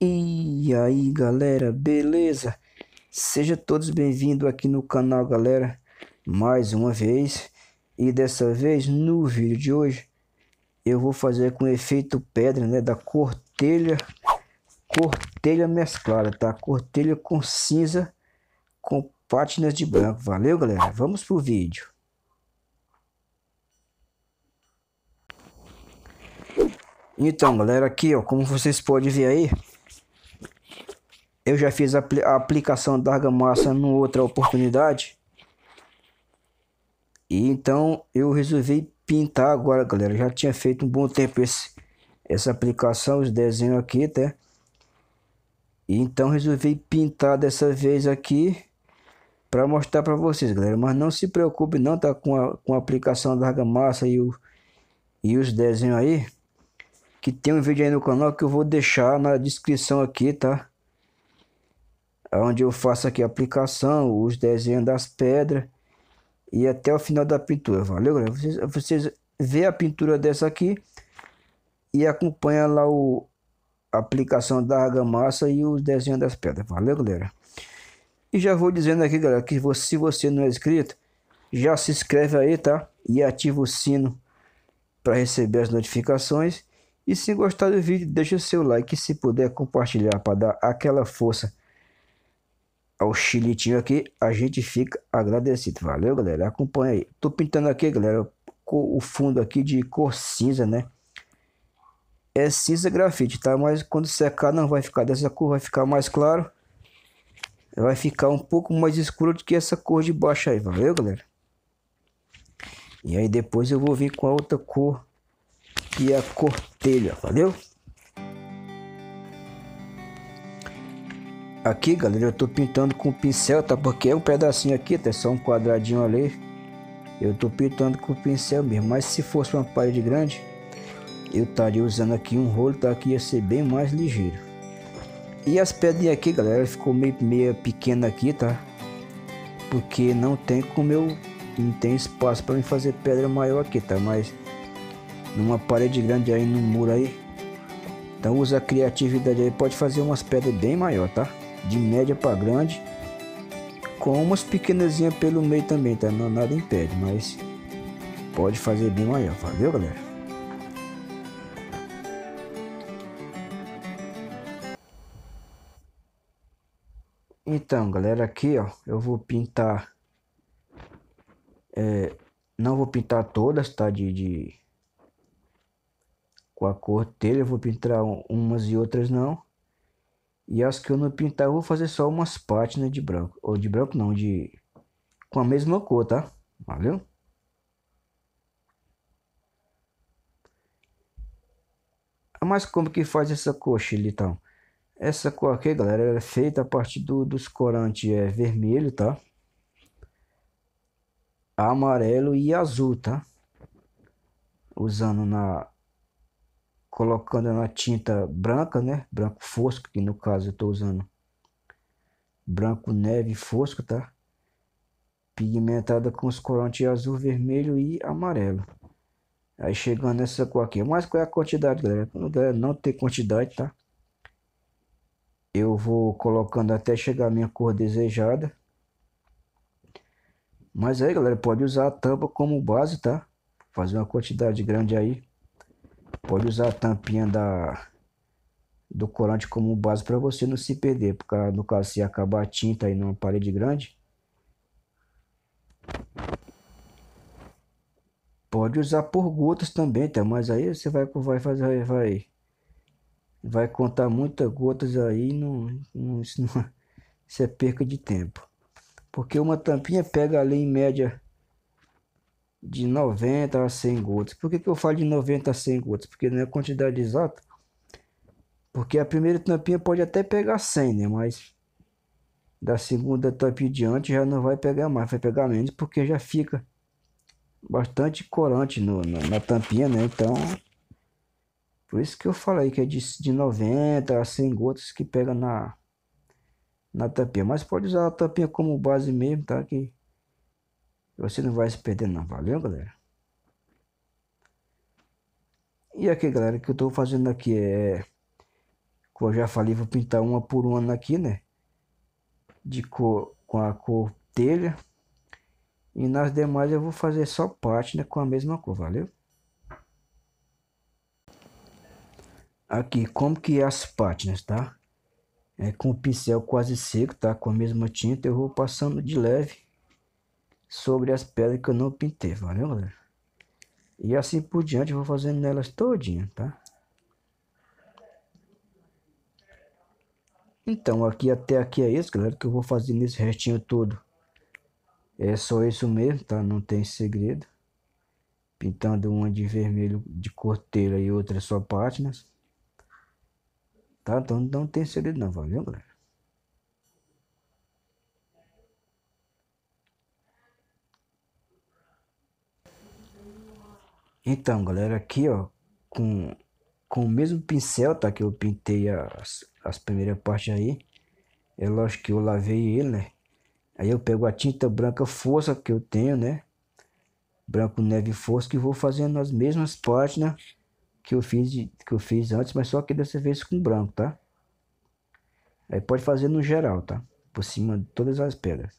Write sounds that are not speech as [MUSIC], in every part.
E aí galera, beleza? Seja todos bem-vindos aqui no canal galera, mais uma vez E dessa vez no vídeo de hoje eu vou fazer com efeito pedra né, da cortelha, cortelha mesclada tá? Cortelha com cinza com pátinas de branco, valeu galera? Vamos pro vídeo Então galera, aqui ó, como vocês podem ver aí eu já fiz a, a aplicação da argamassa em outra oportunidade. E então eu resolvi pintar agora, galera. Já tinha feito um bom tempo esse, essa aplicação, os desenhos aqui, tá? E então resolvi pintar dessa vez aqui para mostrar para vocês, galera. Mas não se preocupe, não tá com a, com a aplicação da argamassa e, o, e os desenhos aí. Que tem um vídeo aí no canal que eu vou deixar na descrição aqui, tá? onde eu faço aqui a aplicação, os desenhos das pedras e até o final da pintura. Valeu, galera? Vocês, vocês vê a pintura dessa aqui e acompanha lá o, a aplicação da argamassa e os desenhos das pedras. Valeu, galera? E já vou dizendo aqui, galera, que você, se você não é inscrito, já se inscreve aí, tá? E ativa o sino para receber as notificações. E se gostar do vídeo, deixa seu like e se puder compartilhar para dar aquela força ao é chilitinho aqui, a gente fica agradecido. Valeu, galera. Acompanha aí. Tô pintando aqui, galera, o fundo aqui de cor cinza, né? É cinza grafite, tá? Mas quando secar não vai ficar dessa cor, vai ficar mais claro. Vai ficar um pouco mais escuro do que essa cor de baixo aí, valeu, galera? E aí depois eu vou vir com a outra cor, que é a cor telha, valeu? Aqui, galera, eu tô pintando com pincel, tá? Porque é um pedacinho aqui, tá? É só um quadradinho ali. Eu tô pintando com pincel mesmo. Mas se fosse uma parede grande, eu estaria usando aqui um rolo, tá? Que ia ser bem mais ligeiro. E as pedrinhas aqui, galera, ficou meio, pequena aqui, tá? Porque não tem como eu... Não tem espaço para me fazer pedra maior aqui, tá? Mas numa parede grande aí, no muro aí. Então usa a criatividade aí, pode fazer umas pedras bem maior, tá? de média para grande, com umas pequenazinhas pelo meio também, tá? Não, nada impede, mas pode fazer bem maior, valeu galera? Então, galera, aqui, ó, eu vou pintar, é, não vou pintar todas, tá, de, de, com a cor telha, eu vou pintar umas e outras não, e as que eu não pintar, eu vou fazer só umas pátinas né, de branco. Ou de branco não, de... Com a mesma cor, tá? Valeu? Mas como que faz essa cor, Xilitão? Essa cor aqui, galera, é feita a partir do, dos corantes é, vermelho, tá? Amarelo e azul, tá? Usando na colocando na tinta branca, né? Branco fosco, que no caso eu estou usando branco neve fosco, tá? Pigmentada com os corantes azul, vermelho e amarelo. Aí chegando nessa cor aqui. Mas qual é a quantidade, galera? Não galera não ter quantidade, tá? Eu vou colocando até chegar a minha cor desejada. Mas aí, galera, pode usar a tampa como base, tá? Fazer uma quantidade grande aí. Pode usar a tampinha da, do corante como base para você não se perder. Porque ah, no caso se acabar a tinta aí numa parede grande. Pode usar por gotas também, tá? mas aí você vai, vai fazer, vai, vai contar muitas gotas aí, não, não, isso, não, [LAUGHS] isso é perca de tempo. Porque uma tampinha pega ali em média de 90 a 100 gotas. Por que, que eu falo de 90 a 100 gotas? Porque não é a quantidade exata. Porque a primeira tampinha pode até pegar 100, né? Mas da segunda tampinha diante já não vai pegar mais, vai pegar menos, porque já fica bastante corante no, na, na tampinha, né? Então, por isso que eu falei que é de, de 90 a 100 gotas que pega na, na tampinha. Mas pode usar a tampinha como base mesmo, tá? Que você não vai se perder não, valeu galera? E aqui galera, o que eu tô fazendo aqui é... Como eu já falei, vou pintar uma por uma aqui, né? De cor, com a cor telha. E nas demais eu vou fazer só pátina né, com a mesma cor, valeu? Aqui, como que é as pátinas, tá? É com o pincel quase seco, tá? Com a mesma tinta, eu vou passando de leve sobre as pedras que eu não pintei, valeu, galera? E assim por diante, vou fazendo nelas todinha, tá? Então, aqui até aqui é isso, galera, que eu vou fazer nesse restinho todo. É só isso mesmo, tá? Não tem segredo. Pintando uma de vermelho de corteira e outra só pátinas. Tá? Então não tem segredo não, valeu, galera? Então, galera, aqui, ó, com, com o mesmo pincel, tá? Que eu pintei as, as primeiras partes aí. É lógico que eu lavei ele, né? Aí eu pego a tinta branca força que eu tenho, né? Branco neve força que vou fazendo as mesmas páginas né? que eu fiz que eu fiz antes, mas só que dessa vez com branco, tá? Aí pode fazer no geral, tá? Por cima de todas as pedras.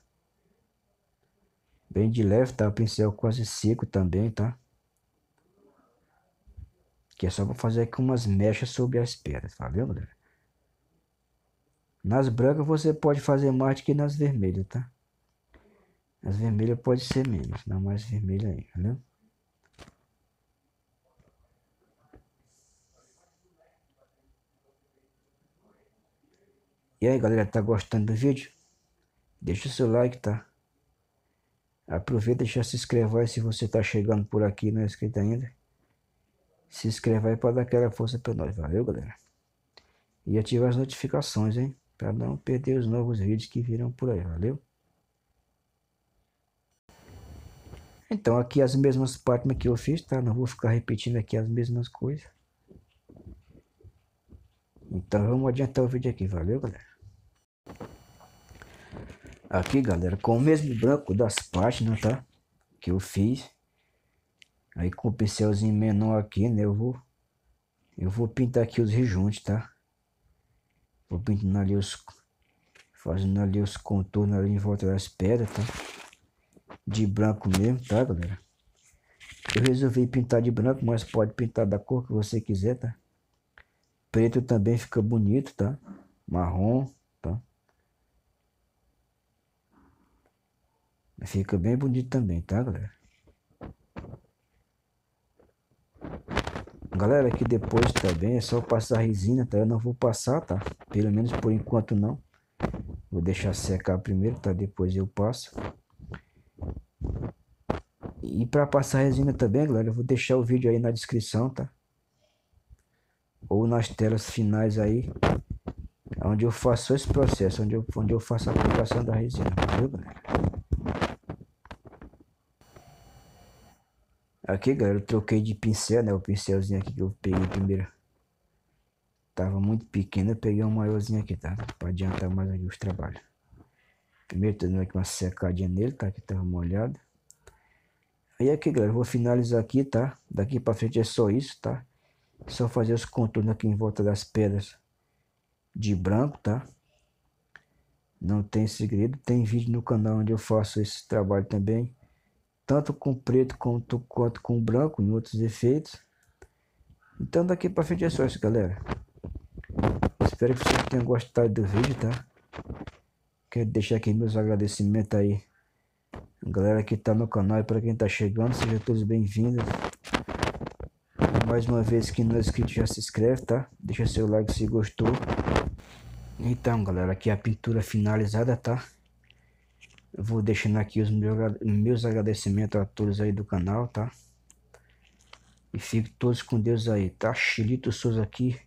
Bem de leve, tá? O pincel quase seco também, tá? Que é só para fazer aqui umas mechas sobre as pedras, tá vendo, galera? Nas brancas você pode fazer mais do que nas vermelhas, tá? Nas vermelhas pode ser menos, na mais vermelha aí, entendeu? Tá e aí galera, tá gostando do vídeo? Deixa o seu like, tá? Aproveita e já se inscreve se você tá chegando por aqui não é inscrito ainda. Se inscreva aí para dar aquela força para nós, valeu, galera? E ative as notificações, hein? Para não perder os novos vídeos que virão por aí, valeu? Então, aqui as mesmas partes que eu fiz, tá? Não vou ficar repetindo aqui as mesmas coisas. Então, vamos adiantar o vídeo aqui, valeu, galera? Aqui, galera, com o mesmo branco das páginas, tá? Que eu fiz Aí com o pincelzinho menor aqui, né? Eu vou, eu vou pintar aqui os rejuntes, tá? Vou pintando ali os... Fazendo ali os contornos ali em volta das pedras, tá? De branco mesmo, tá, galera? Eu resolvi pintar de branco, mas pode pintar da cor que você quiser, tá? Preto também fica bonito, tá? Marrom, tá? Fica bem bonito também, tá, galera? Galera, aqui depois também é só passar resina, tá? Eu não vou passar, tá? Pelo menos por enquanto não. Vou deixar secar primeiro, tá? Depois eu passo. E para passar resina também, galera, eu vou deixar o vídeo aí na descrição, tá? Ou nas telas finais aí, onde eu faço esse processo, onde eu, onde eu faço a aplicação da resina, viu, galera? Aqui, galera, eu troquei de pincel, né? O pincelzinho aqui que eu peguei primeiro. Tava muito pequeno, eu peguei um maiorzinho aqui, tá? Pra adiantar mais aqui os trabalhos. Primeiro, tô dando aqui uma secadinha nele, tá? Que tava molhado. E aqui, galera, eu vou finalizar aqui, tá? Daqui pra frente é só isso, tá? Só fazer os contornos aqui em volta das pedras de branco, tá? Não tem segredo, tem vídeo no canal onde eu faço esse trabalho também tanto com preto quanto, quanto com branco em outros efeitos. Então daqui para frente é só isso, galera. Espero que vocês tenham gostado do vídeo, tá? Quero deixar aqui meus agradecimentos aí. Galera que tá no canal e para quem tá chegando, sejam todos bem-vindos. Mais uma vez, que não é inscrito já se inscreve, tá? Deixa seu like se gostou. Então, galera, aqui é a pintura finalizada, tá? Eu vou deixando aqui os meus agradecimentos a todos aí do canal, tá? E fiquem todos com Deus aí, tá? Xilito Souza aqui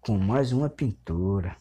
com mais uma pintura.